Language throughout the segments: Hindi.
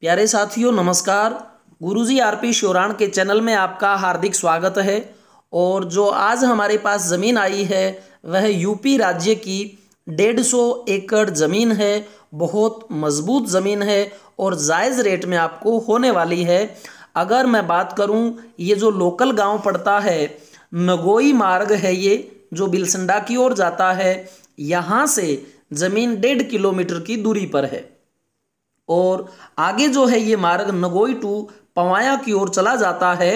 प्यारे साथियों नमस्कार गुरुजी आरपी श्योराण के चैनल में आपका हार्दिक स्वागत है और जो आज हमारे पास ज़मीन आई है वह यूपी राज्य की डेढ़ सौ एकड़ ज़मीन है बहुत मजबूत ज़मीन है और जायज़ रेट में आपको होने वाली है अगर मैं बात करूं ये जो लोकल गांव पड़ता है नगोई मार्ग है ये जो बिलसंडा की ओर जाता है यहाँ से ज़मीन डेढ़ किलोमीटर की दूरी पर है और आगे जो है ये मार्ग नगोई टू पवाया की ओर चला जाता है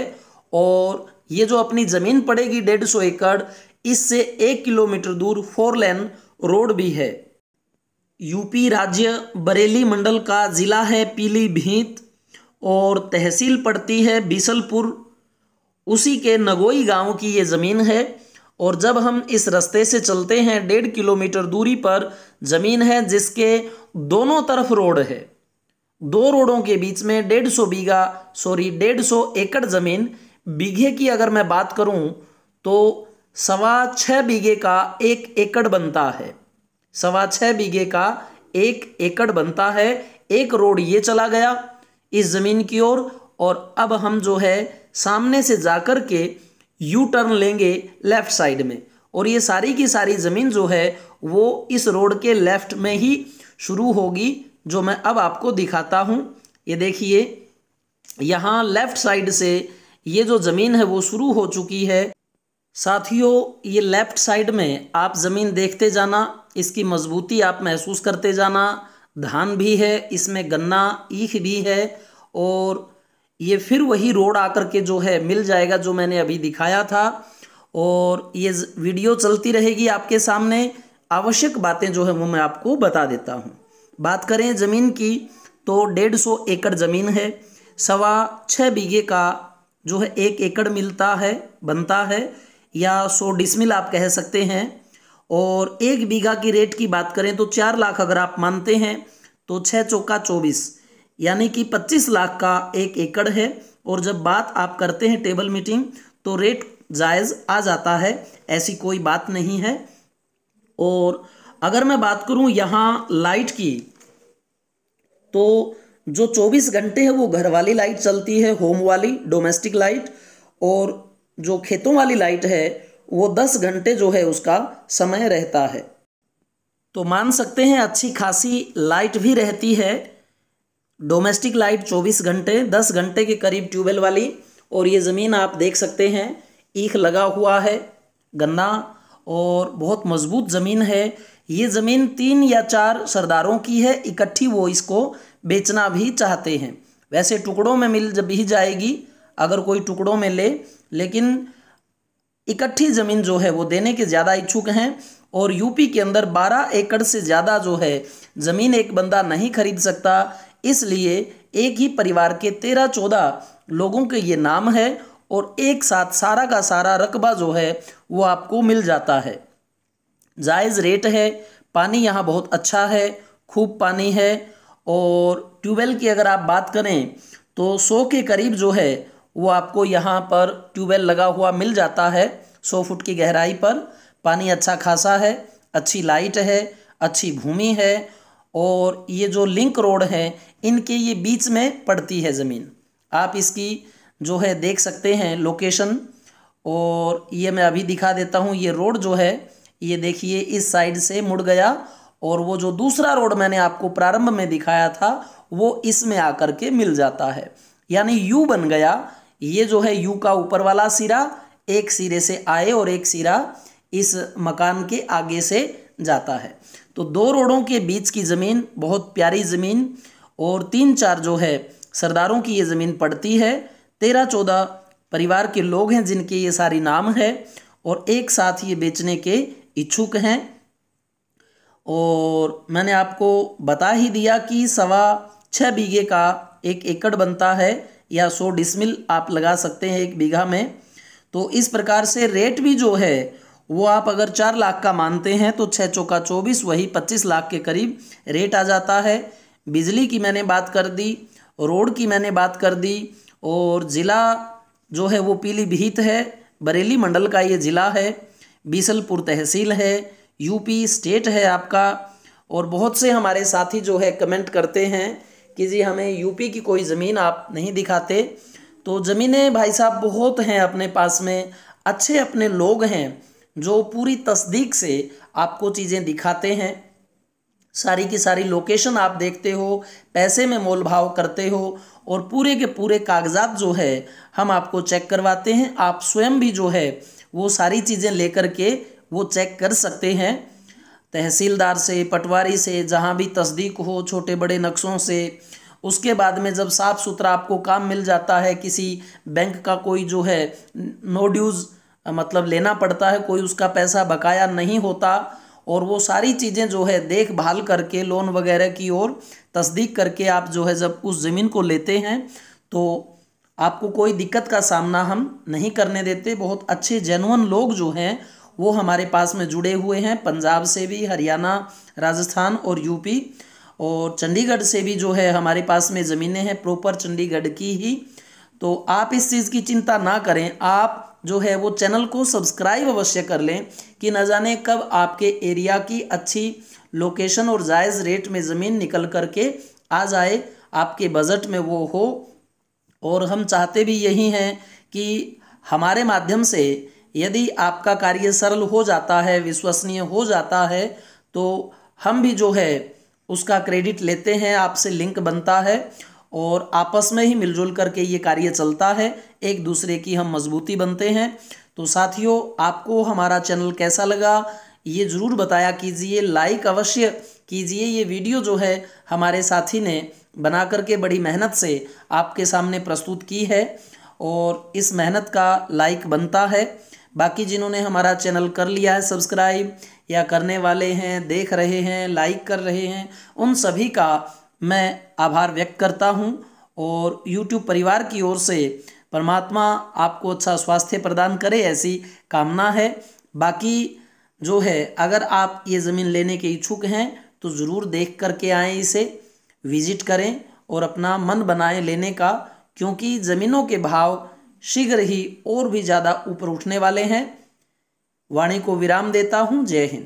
और ये जो अपनी ज़मीन पड़ेगी डेढ़ सौ एकड़ इससे एक किलोमीटर दूर फोर लेन रोड भी है यूपी राज्य बरेली मंडल का ज़िला है पीलीभीत और तहसील पड़ती है बीसलपुर उसी के नगोई गांव की ये ज़मीन है और जब हम इस रास्ते से चलते हैं डेढ़ किलोमीटर दूरी पर ज़मीन है जिसके दोनों तरफ रोड है दो रोडों के बीच में डेढ़ सौ बीघा सॉरी डेढ़ सौ एकड़ ज़मीन बीघे की अगर मैं बात करूं तो सवा छः बीघे का एक एकड़ बनता है सवा छः बीघे का एक एकड़ बनता है एक रोड ये चला गया इस ज़मीन की ओर और, अब हम जो है सामने से जाकर के यू टर्न लेंगे लेफ़्ट साइड में और ये सारी की सारी ज़मीन जो है वो इस रोड के लेफ़्ट में ही शुरू होगी जो मैं अब आपको दिखाता हूँ ये देखिए यहाँ लेफ़्ट साइड से ये जो ज़मीन है वो शुरू हो चुकी है साथियों ये लेफ़्ट साइड में आप ज़मीन देखते जाना इसकी मजबूती आप महसूस करते जाना धान भी है इसमें गन्ना ईख भी है और ये फिर वही रोड आकर के जो है मिल जाएगा जो मैंने अभी दिखाया था और ये वीडियो चलती रहेगी आपके सामने आवश्यक बातें जो है वो मैं आपको बता देता हूँ बात करें ज़मीन की तो डेढ़ सौ एकड़ ज़मीन है सवा छः बीघे का जो है एक एकड़ मिलता है बनता है या सौ डिसमिल आप कह सकते हैं और एक बीघा की रेट की बात करें तो चार लाख अगर आप मानते हैं तो छः चौका चौबीस यानी कि पच्चीस लाख का एक एकड़ है और जब बात आप करते हैं टेबल मीटिंग तो रेट जायज़ आ जाता है ऐसी कोई बात नहीं है और अगर मैं बात करूं यहाँ लाइट की तो जो 24 घंटे है वो घर वाली लाइट चलती है होम वाली डोमेस्टिक लाइट और जो खेतों वाली लाइट है वो 10 घंटे जो है उसका समय रहता है तो मान सकते हैं अच्छी खासी लाइट भी रहती है डोमेस्टिक लाइट 24 घंटे 10 घंटे के करीब ट्यूबवेल वाली और ये ज़मीन आप देख सकते हैं ईख लगा हुआ है गन्ना और बहुत मजबूत ज़मीन है ये ज़मीन तीन या चार सरदारों की है इकट्ठी वो इसको बेचना भी चाहते हैं वैसे टुकड़ों में मिल जब ही जाएगी अगर कोई टुकड़ों में ले लेकिन इकट्ठी ज़मीन जो है वो देने के ज़्यादा इच्छुक हैं और यूपी के अंदर 12 एकड़ से ज़्यादा जो है ज़मीन एक बंदा नहीं खरीद सकता इसलिए एक ही परिवार के तेरह चौदह लोगों के ये नाम है और एक साथ सारा का सारा रकबा जो है वो आपको मिल जाता है जायज़ रेट है पानी यहाँ बहुत अच्छा है खूब पानी है और ट्यूबवेल की अगर आप बात करें तो सौ के करीब जो है वो आपको यहाँ पर ट्यूबवेल लगा हुआ मिल जाता है सौ फुट की गहराई पर पानी अच्छा खासा है अच्छी लाइट है अच्छी भूमि है और ये जो लिंक रोड है इनके ये बीच में पड़ती है ज़मीन आप इसकी जो है देख सकते हैं लोकेशन और ये मैं अभी दिखा देता हूँ ये रोड जो है ये देखिए इस साइड से मुड़ गया और वो जो दूसरा रोड मैंने आपको प्रारंभ में दिखाया था वो इसमें आकर के मिल जाता है यानी यू बन गया ये जो है यू का ऊपर वाला सिरा एक सिरे से आए और एक सिरा इस मकान के आगे से जाता है तो दो रोडों के बीच की ज़मीन बहुत प्यारी ज़मीन और तीन चार जो है सरदारों की ये ज़मीन पड़ती है तेरह चौदह परिवार के लोग हैं जिनके ये सारी नाम है और एक साथ ये बेचने के इच्छुक हैं और मैंने आपको बता ही दिया कि सवा छः बीघे का एक एकड़ बनता है या सौ डिसमिल आप लगा सकते हैं एक बीघा में तो इस प्रकार से रेट भी जो है वो आप अगर चार लाख का मानते हैं तो छः चौका चौबीस वही पच्चीस लाख के करीब रेट आ जाता है बिजली की मैंने बात कर दी रोड की मैंने बात कर दी और ज़िला जो है वो पीलीभीत है बरेली मंडल का ये ज़िला है बीसलपुर तहसील है यूपी स्टेट है आपका और बहुत से हमारे साथी जो है कमेंट करते हैं कि जी हमें यूपी की कोई ज़मीन आप नहीं दिखाते तो ज़मीनें भाई साहब बहुत हैं अपने पास में अच्छे अपने लोग हैं जो पूरी तस्दीक से आपको चीज़ें दिखाते हैं सारी की सारी लोकेशन आप देखते हो पैसे में मोल भाव करते हो और पूरे के पूरे कागजात जो है हम आपको चेक करवाते हैं आप स्वयं भी जो है वो सारी चीज़ें लेकर के वो चेक कर सकते हैं तहसीलदार से पटवारी से जहाँ भी तस्दीक हो छोटे बड़े नक्शों से उसके बाद में जब साफ़ सुथरा आपको काम मिल जाता है किसी बैंक का कोई जो है नो ड्यूज़ मतलब लेना पड़ता है कोई उसका पैसा बकाया नहीं होता और वो सारी चीज़ें जो है देखभाल करके लोन वगैरह की ओर तस्दीक करके आप जो है जब उस ज़मीन को लेते हैं तो आपको कोई दिक्कत का सामना हम नहीं करने देते बहुत अच्छे जेनुअन लोग जो हैं वो हमारे पास में जुड़े हुए हैं पंजाब से भी हरियाणा राजस्थान और यूपी और चंडीगढ़ से भी जो है हमारे पास में ज़मीनें हैं प्रॉपर चंडीगढ़ की ही तो आप इस चीज़ की चिंता ना करें आप जो है वो चैनल को सब्सक्राइब अवश्य कर लें कि न जाने कब आपके एरिया की अच्छी लोकेशन और जायज़ रेट में ज़मीन निकल करके आ जाए आपके बजट में वो हो और हम चाहते भी यही हैं कि हमारे माध्यम से यदि आपका कार्य सरल हो जाता है विश्वसनीय हो जाता है तो हम भी जो है उसका क्रेडिट लेते हैं आपसे लिंक बनता है और आपस में ही मिलजुल करके ये कार्य चलता है एक दूसरे की हम मजबूती बनते हैं तो साथियों आपको हमारा चैनल कैसा लगा ये ज़रूर बताया कीजिए लाइक अवश्य कीजिए ये वीडियो जो है हमारे साथी ने बना करके बड़ी मेहनत से आपके सामने प्रस्तुत की है और इस मेहनत का लाइक बनता है बाकी जिन्होंने हमारा चैनल कर लिया है सब्सक्राइब या करने वाले हैं देख रहे हैं लाइक कर रहे हैं उन सभी का मैं आभार व्यक्त करता हूं और YouTube परिवार की ओर से परमात्मा आपको अच्छा स्वास्थ्य प्रदान करे ऐसी कामना है बाकी जो है अगर आप ये ज़मीन लेने के इच्छुक हैं तो ज़रूर देख करके आएँ इसे विजिट करें और अपना मन बनाए लेने का क्योंकि ज़मीनों के भाव शीघ्र ही और भी ज़्यादा ऊपर उठने वाले हैं वाणी को विराम देता हूँ जय हिंद